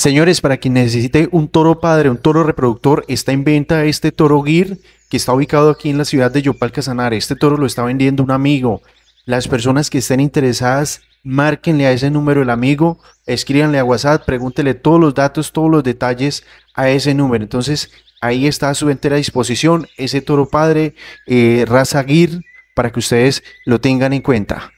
Señores, para quien necesite un toro padre, un toro reproductor, está en venta este toro Gear que está ubicado aquí en la ciudad de Yopal Casanare. Este toro lo está vendiendo un amigo. Las personas que estén interesadas, márquenle a ese número el amigo, escríbanle a WhatsApp, pregúntele todos los datos, todos los detalles a ese número. Entonces, ahí está a su entera disposición ese toro padre, eh, raza Gear, para que ustedes lo tengan en cuenta.